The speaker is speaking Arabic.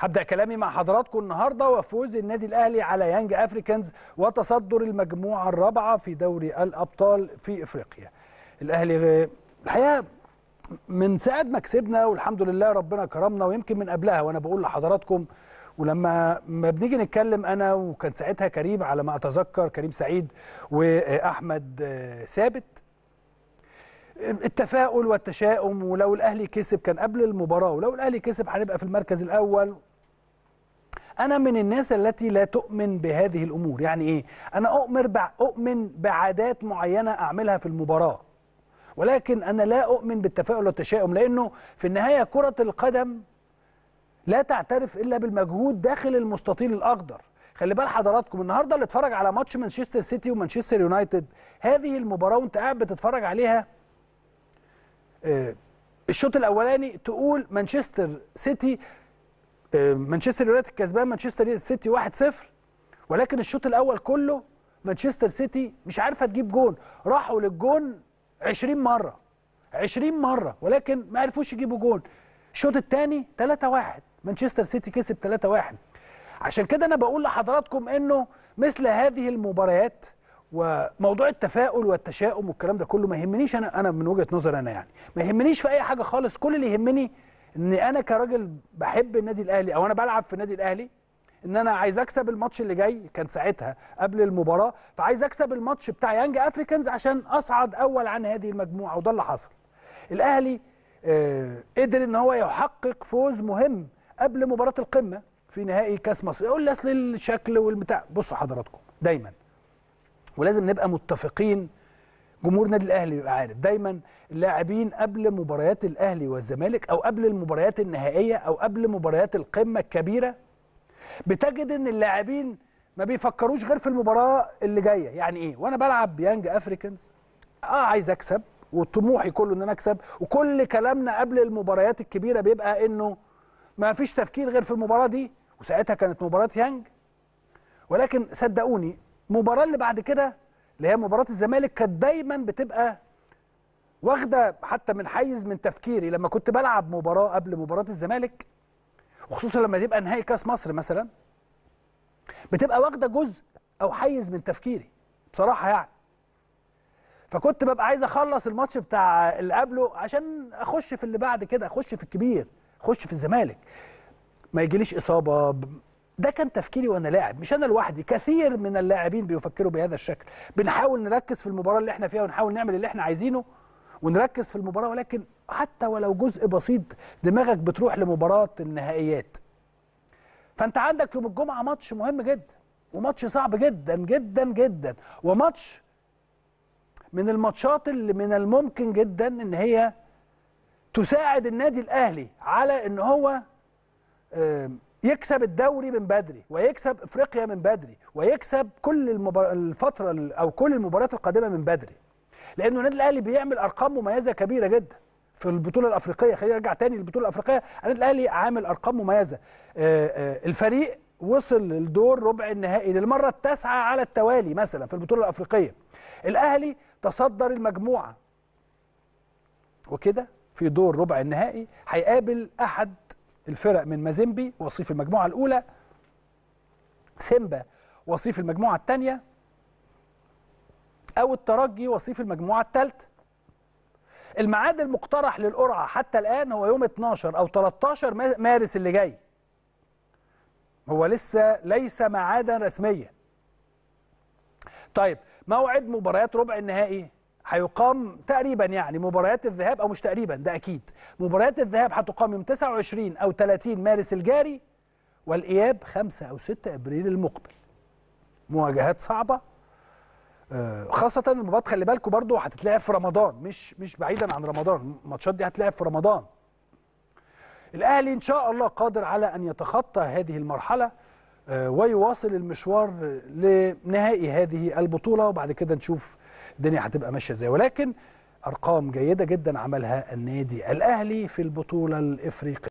هبدأ كلامي مع حضراتكم النهاردة وفوز النادي الأهلي على يانج أفريكانز وتصدر المجموعة الرابعة في دوري الأبطال في إفريقيا الأهلي الحقيقة من ساعة ما كسبنا والحمد لله ربنا كرمنا ويمكن من قبلها وأنا بقول لحضراتكم ولما ما بنيجي نتكلم انا وكان ساعتها كريم على ما اتذكر كريم سعيد واحمد ثابت التفاؤل والتشاؤم ولو الاهلي كسب كان قبل المباراه ولو الاهلي كسب هنبقى في المركز الاول انا من الناس التي لا تؤمن بهذه الامور يعني ايه انا اؤمر اؤمن بعادات معينه اعملها في المباراه ولكن انا لا اؤمن بالتفاؤل والتشاؤم لانه في النهايه كره القدم لا تعترف الا بالمجهود داخل المستطيل الاخضر خلي بال حضراتكم النهارده اللي اتفرج على ماتش مانشستر سيتي ومانشستر يونايتد هذه المباراه وانت قاعد بتتفرج عليها آه، الشوط الاولاني تقول مانشستر سيتي مانشستر يونايتد كسبان مانشستر سيتي 1-0 ولكن الشوط الاول كله مانشستر سيتي مش عارفه تجيب جون راحوا للجون 20 مره 20 مره ولكن ما عرفوش يجيبوا جون الشوط الثاني 3-1 مانشستر سيتي كسب 3-1 عشان كده انا بقول لحضراتكم انه مثل هذه المباريات وموضوع التفاؤل والتشاؤم والكلام ده كله ما يهمنيش انا انا من وجهه نظري انا يعني ما يهمنيش في اي حاجه خالص كل اللي يهمني ان انا كراجل بحب النادي الاهلي او انا بلعب في النادي الاهلي ان انا عايز اكسب الماتش اللي جاي كان ساعتها قبل المباراه فعايز اكسب الماتش بتاع يانج افريكانز عشان اصعد اول عن هذه المجموعه وده اللي حصل الاهلي آه قدر ان هو يحقق فوز مهم قبل مباراه القمه في نهائي كاس مصر يقول لي اصل الشكل والبتاع بصوا حضراتكم دايما ولازم نبقى متفقين جمهور النادي الاهلي بيبقى عارف دايما اللاعبين قبل مباريات الاهلي والزمالك او قبل المباريات النهائيه او قبل مباريات القمه الكبيره بتجد ان اللاعبين ما بيفكروش غير في المباراه اللي جايه يعني ايه وانا بلعب يانج افريكانز اه عايز اكسب وطموحي كله ان انا اكسب وكل كلامنا قبل المباريات الكبيره بيبقى انه ما فيش تفكير غير في المباراه دي وساعتها كانت مباراه يانج ولكن صدقوني المباراه اللي بعد كده اللي هي مباراه الزمالك كانت دايما بتبقى واخده حتى من حيز من تفكيري لما كنت بلعب مباراه قبل مباراه الزمالك وخصوصا لما تبقى نهائي كاس مصر مثلا بتبقى واخده جزء او حيز من تفكيري بصراحه يعني فكنت ببقى عايز اخلص الماتش بتاع اللي قبله عشان اخش في اللي بعد كده اخش في الكبير اخش في الزمالك ما يجيليش اصابه ده كان تفكيري وانا لاعب مش انا لوحدي كثير من اللاعبين بيفكروا بهذا الشكل بنحاول نركز في المباراه اللي احنا فيها ونحاول نعمل اللي احنا عايزينه ونركز في المباراه ولكن حتى ولو جزء بسيط دماغك بتروح لمباراه النهائيات فانت عندك يوم الجمعه ماتش مهم جدا وماتش صعب جدا جدا جدا وماتش من الماتشات اللي من الممكن جدا ان هي تساعد النادي الاهلي على ان هو يكسب الدوري من بدري ويكسب افريقيا من بدري ويكسب كل المبار... الفتره او كل المباريات القادمه من بدري لانه النادي الاهلي بيعمل ارقام مميزه كبيره جدا في البطوله الافريقيه خلينا نرجع تاني للبطوله الافريقيه النادي الاهلي عامل ارقام مميزه آه، آه، الفريق وصل للدور ربع النهائي للمره التاسعه على التوالي مثلا في البطوله الافريقيه الاهلي تصدر المجموعه وكده في دور ربع النهائي هيقابل احد الفرق من مازيمبي وصيف المجموعة الأولى سيمبا وصيف المجموعة الثانية أو الترجي وصيف المجموعة الثالثة الميعاد المقترح للقرعة حتى الآن هو يوم 12 أو 13 مارس اللي جاي هو لسه ليس ميعادا رسميا طيب موعد مباريات ربع النهائي هيقام تقريبا يعني مباريات الذهاب او مش تقريبا ده اكيد مباريات الذهاب هتقام يوم 29 او 30 مارس الجاري والاياب 5 او 6 ابريل المقبل مواجهات صعبه آه، خاصة المباراة خلي بالكم برضه هتتلعب في رمضان مش مش بعيدا عن رمضان الماتشات دي هتتلعب في رمضان. الأهلي إن شاء الله قادر على أن يتخطى هذه المرحلة آه، ويواصل المشوار لنهائي هذه البطولة وبعد كده نشوف الدنيا هتبقى ماشيه ازاي ولكن ارقام جيده جدا عملها النادي الاهلي في البطوله الافريقيه